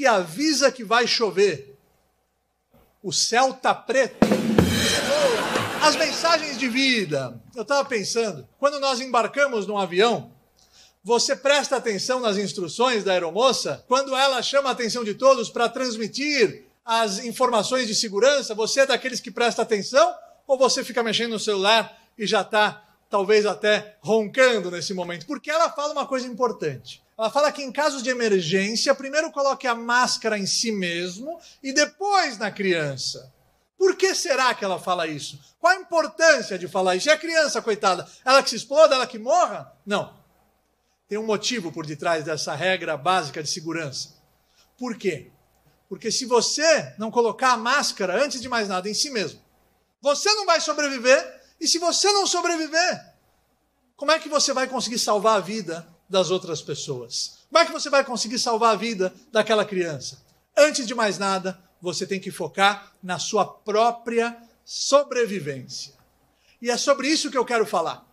que avisa que vai chover. O céu tá preto. As mensagens de vida. Eu estava pensando, quando nós embarcamos num avião, você presta atenção nas instruções da aeromoça? Quando ela chama a atenção de todos para transmitir as informações de segurança, você é daqueles que presta atenção? Ou você fica mexendo no celular e já está, talvez até, roncando nesse momento? Porque ela fala uma coisa importante. Ela fala que em casos de emergência, primeiro coloque a máscara em si mesmo e depois na criança. Por que será que ela fala isso? Qual a importância de falar isso? E a criança, coitada, ela que se exploda, ela que morra? Não. Tem um motivo por detrás dessa regra básica de segurança. Por quê? Porque se você não colocar a máscara, antes de mais nada, em si mesmo, você não vai sobreviver. E se você não sobreviver, como é que você vai conseguir salvar a vida das outras pessoas. Como é que você vai conseguir salvar a vida daquela criança? Antes de mais nada, você tem que focar na sua própria sobrevivência. E é sobre isso que eu quero falar.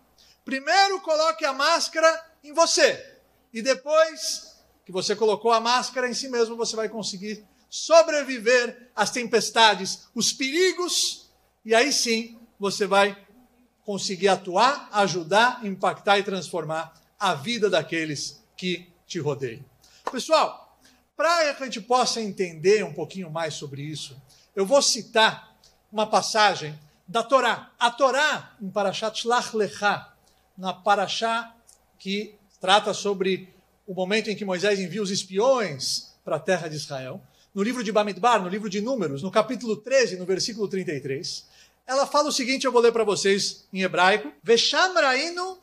Primeiro, coloque a máscara em você. E depois que você colocou a máscara em si mesmo, você vai conseguir sobreviver às tempestades, os perigos, e aí sim você vai conseguir atuar, ajudar, impactar e transformar a vida daqueles que te rodeiam. Pessoal, para que a gente possa entender um pouquinho mais sobre isso, eu vou citar uma passagem da Torá. A Torá, em Parashat Shlach Lechá, na Parashá que trata sobre o momento em que Moisés envia os espiões para a terra de Israel, no livro de Bamidbar, no livro de Números, no capítulo 13, no versículo 33, ela fala o seguinte, eu vou ler para vocês em hebraico: Veshamrainu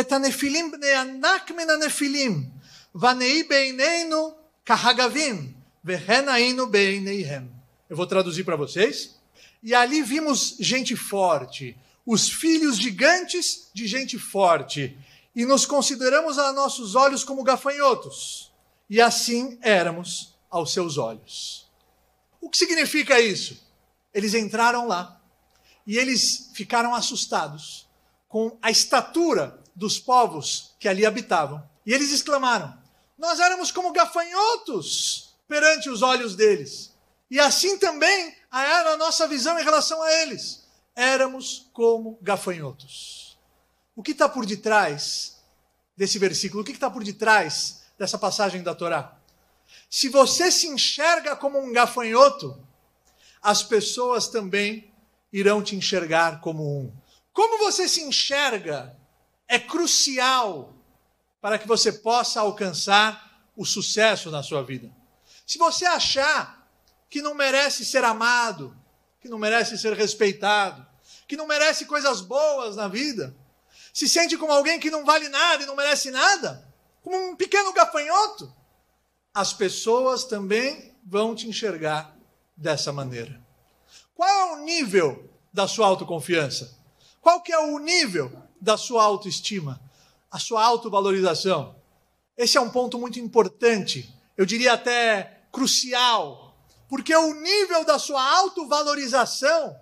את הנפילים בני ענק מן הנפילים, ונהי בעינינו carragavim, beineihem. Eu vou traduzir para vocês. E ali vimos gente forte, os filhos gigantes de gente forte, e nos consideramos a nossos olhos como gafanhotos, e assim éramos aos seus olhos. O que significa isso? Eles entraram lá e eles ficaram assustados com a estatura dos povos que ali habitavam. E eles exclamaram: Nós éramos como gafanhotos perante os olhos deles. E assim também era a nossa visão em relação a eles. Éramos como gafanhotos. O que está por detrás desse versículo? O que está por detrás dessa passagem da Torá? Se você se enxerga como um gafanhoto, as pessoas também irão te enxergar como um. Como você se enxerga é crucial para que você possa alcançar o sucesso na sua vida. Se você achar que não merece ser amado, que não merece ser respeitado, que não merece coisas boas na vida, se sente como alguém que não vale nada e não merece nada, como um pequeno gafanhoto, as pessoas também vão te enxergar dessa maneira. Qual é o nível da sua autoconfiança? Qual que é o nível da sua autoestima, a sua autovalorização. Esse é um ponto muito importante, eu diria até crucial, porque o nível da sua autovalorização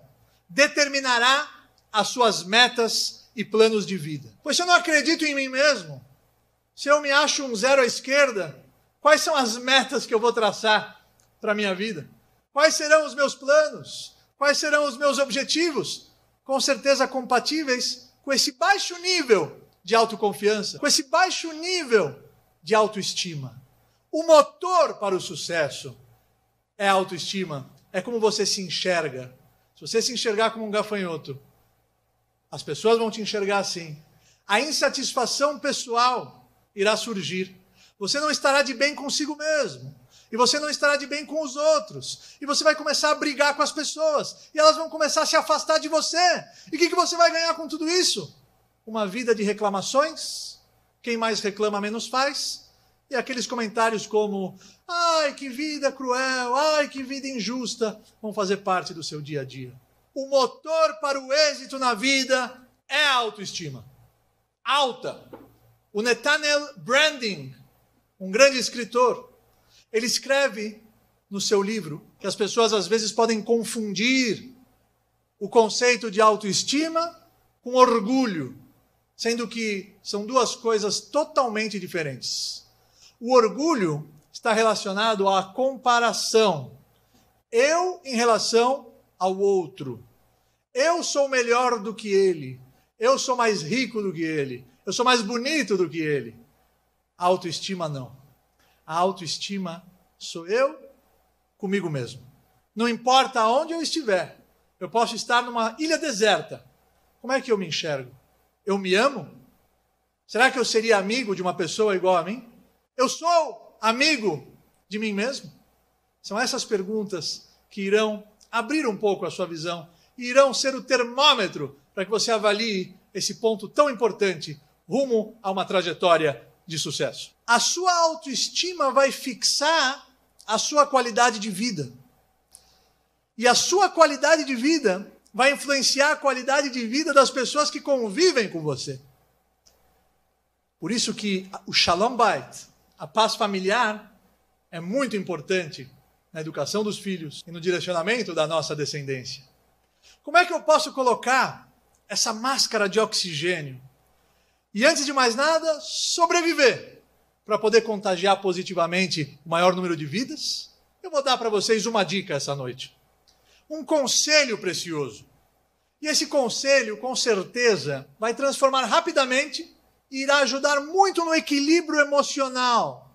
determinará as suas metas e planos de vida. Pois se eu não acredito em mim mesmo, se eu me acho um zero à esquerda, quais são as metas que eu vou traçar para a minha vida? Quais serão os meus planos? Quais serão os meus objetivos? Com certeza compatíveis com esse baixo nível de autoconfiança, com esse baixo nível de autoestima. O motor para o sucesso é a autoestima, é como você se enxerga. Se você se enxergar como um gafanhoto, as pessoas vão te enxergar assim. A insatisfação pessoal irá surgir. Você não estará de bem consigo mesmo e você não estará de bem com os outros, e você vai começar a brigar com as pessoas, e elas vão começar a se afastar de você. E o que, que você vai ganhar com tudo isso? Uma vida de reclamações? Quem mais reclama, menos faz? E aqueles comentários como: ai, que vida cruel, ai, que vida injusta, vão fazer parte do seu dia a dia. O motor para o êxito na vida é a autoestima. Alta. O Nathaniel Branding, um grande escritor, ele escreve no seu livro que as pessoas às vezes podem confundir o conceito de autoestima com orgulho, sendo que são duas coisas totalmente diferentes. O orgulho está relacionado à comparação. Eu em relação ao outro. Eu sou melhor do que ele. Eu sou mais rico do que ele. Eu sou mais bonito do que ele. A autoestima não. A autoestima sou eu comigo mesmo. Não importa onde eu estiver, eu posso estar numa ilha deserta. Como é que eu me enxergo? Eu me amo? Será que eu seria amigo de uma pessoa igual a mim? Eu sou amigo de mim mesmo? São essas perguntas que irão abrir um pouco a sua visão e irão ser o termômetro para que você avalie esse ponto tão importante rumo a uma trajetória de sucesso a sua autoestima vai fixar a sua qualidade de vida. E a sua qualidade de vida vai influenciar a qualidade de vida das pessoas que convivem com você. Por isso que o Shalom Bait, a paz familiar, é muito importante na educação dos filhos e no direcionamento da nossa descendência. Como é que eu posso colocar essa máscara de oxigênio? E antes de mais nada, sobreviver para poder contagiar positivamente o maior número de vidas? Eu vou dar para vocês uma dica essa noite. Um conselho precioso. E esse conselho, com certeza, vai transformar rapidamente e irá ajudar muito no equilíbrio emocional,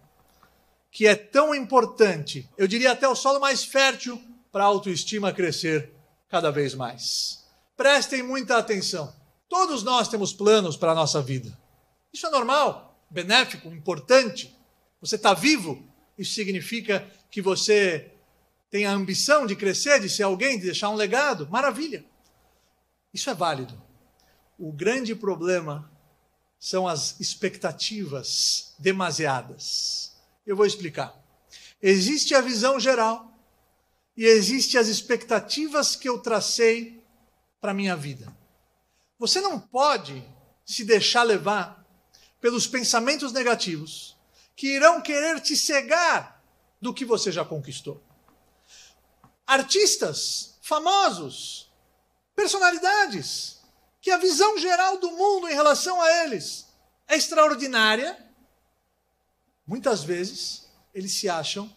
que é tão importante. Eu diria até o solo mais fértil para a autoestima crescer cada vez mais. Prestem muita atenção. Todos nós temos planos para a nossa vida. Isso é normal benéfico, importante. Você está vivo, isso significa que você tem a ambição de crescer, de ser alguém, de deixar um legado. Maravilha! Isso é válido. O grande problema são as expectativas demasiadas. Eu vou explicar. Existe a visão geral e existe as expectativas que eu tracei para minha vida. Você não pode se deixar levar pelos pensamentos negativos que irão querer te cegar do que você já conquistou. Artistas famosos, personalidades, que a visão geral do mundo em relação a eles é extraordinária, muitas vezes eles se acham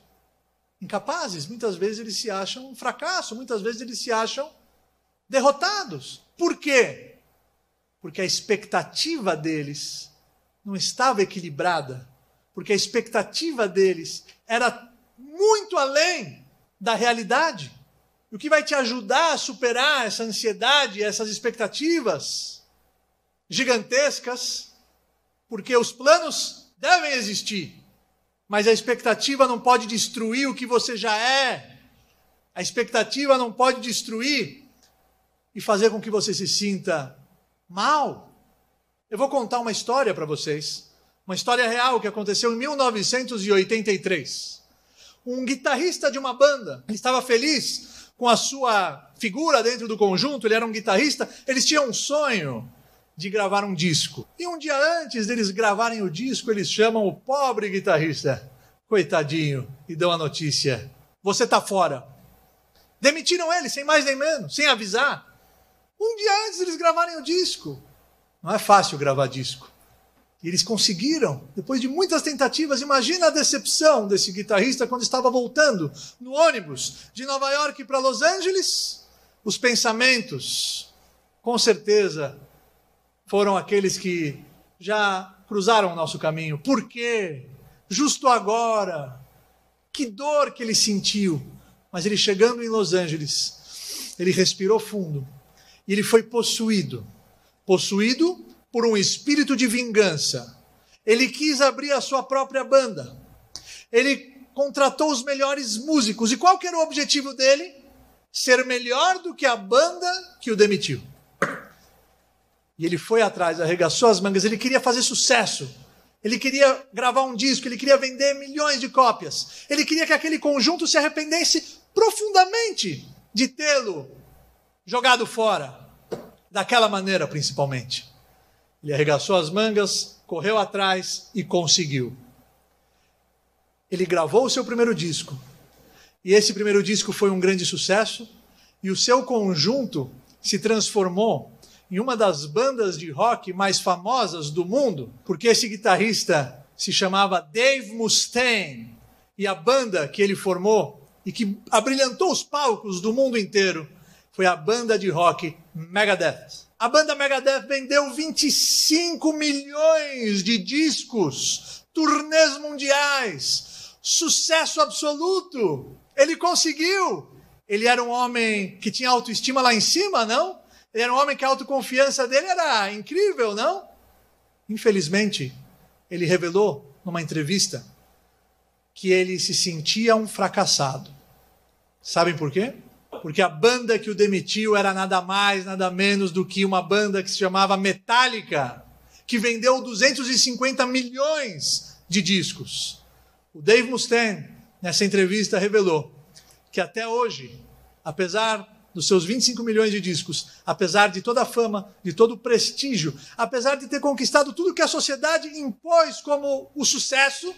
incapazes, muitas vezes eles se acham um fracasso, muitas vezes eles se acham derrotados. Por quê? Porque a expectativa deles não estava equilibrada, porque a expectativa deles era muito além da realidade. E o que vai te ajudar a superar essa ansiedade, essas expectativas gigantescas, porque os planos devem existir, mas a expectativa não pode destruir o que você já é. A expectativa não pode destruir e fazer com que você se sinta mal. Eu vou contar uma história para vocês, uma história real que aconteceu em 1983. Um guitarrista de uma banda estava feliz com a sua figura dentro do conjunto, ele era um guitarrista, eles tinham um sonho de gravar um disco. E um dia antes deles gravarem o disco, eles chamam o pobre guitarrista, coitadinho, e dão a notícia: você tá fora. Demitiram ele, sem mais nem menos, sem avisar. Um dia antes deles gravarem o disco. Não é fácil gravar disco. E eles conseguiram, depois de muitas tentativas. Imagina a decepção desse guitarrista quando estava voltando no ônibus de Nova York para Los Angeles. Os pensamentos, com certeza, foram aqueles que já cruzaram o nosso caminho. Por quê? Justo agora. Que dor que ele sentiu. Mas ele chegando em Los Angeles, ele respirou fundo e ele foi possuído possuído por um espírito de vingança. Ele quis abrir a sua própria banda. Ele contratou os melhores músicos. E qual que era o objetivo dele? Ser melhor do que a banda que o demitiu. E ele foi atrás, arregaçou as mangas. Ele queria fazer sucesso. Ele queria gravar um disco, ele queria vender milhões de cópias. Ele queria que aquele conjunto se arrependesse profundamente de tê-lo jogado fora daquela maneira principalmente. Ele arregaçou as mangas, correu atrás e conseguiu. Ele gravou o seu primeiro disco. E esse primeiro disco foi um grande sucesso, e o seu conjunto se transformou em uma das bandas de rock mais famosas do mundo, porque esse guitarrista se chamava Dave Mustaine, e a banda que ele formou e que abrilhantou os palcos do mundo inteiro foi a banda de rock Megadeth. A banda Megadeth vendeu 25 milhões de discos, turnês mundiais, sucesso absoluto. Ele conseguiu. Ele era um homem que tinha autoestima lá em cima, não? Ele era um homem que a autoconfiança dele era incrível, não? Infelizmente, ele revelou numa entrevista que ele se sentia um fracassado. Sabem por quê? porque a banda que o demitiu era nada mais, nada menos do que uma banda que se chamava Metallica, que vendeu 250 milhões de discos. O Dave Mustaine, nessa entrevista, revelou que até hoje, apesar dos seus 25 milhões de discos, apesar de toda a fama, de todo o prestígio, apesar de ter conquistado tudo que a sociedade impôs como o sucesso,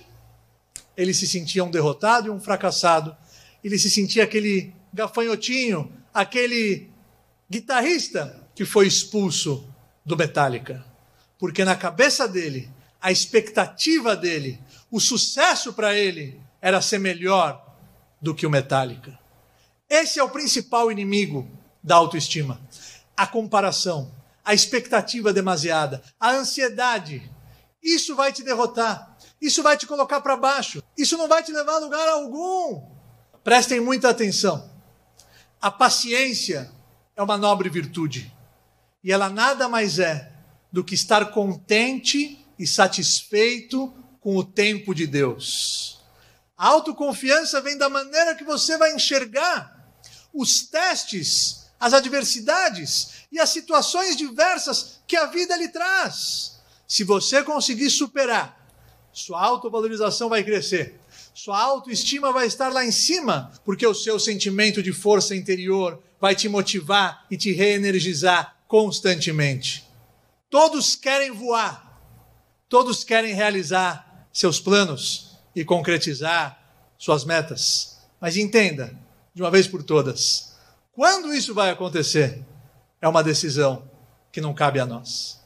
ele se sentia um derrotado e um fracassado. Ele se sentia aquele Gafanhotinho, aquele guitarrista que foi expulso do Metallica. Porque na cabeça dele, a expectativa dele, o sucesso para ele era ser melhor do que o Metallica. Esse é o principal inimigo da autoestima. A comparação, a expectativa demasiada, a ansiedade. Isso vai te derrotar. Isso vai te colocar para baixo. Isso não vai te levar a lugar algum. Prestem muita atenção. A paciência é uma nobre virtude. E ela nada mais é do que estar contente e satisfeito com o tempo de Deus. A autoconfiança vem da maneira que você vai enxergar os testes, as adversidades e as situações diversas que a vida lhe traz. Se você conseguir superar, sua autovalorização vai crescer. Sua autoestima vai estar lá em cima, porque o seu sentimento de força interior vai te motivar e te reenergizar constantemente. Todos querem voar, todos querem realizar seus planos e concretizar suas metas. Mas entenda, de uma vez por todas, quando isso vai acontecer é uma decisão que não cabe a nós.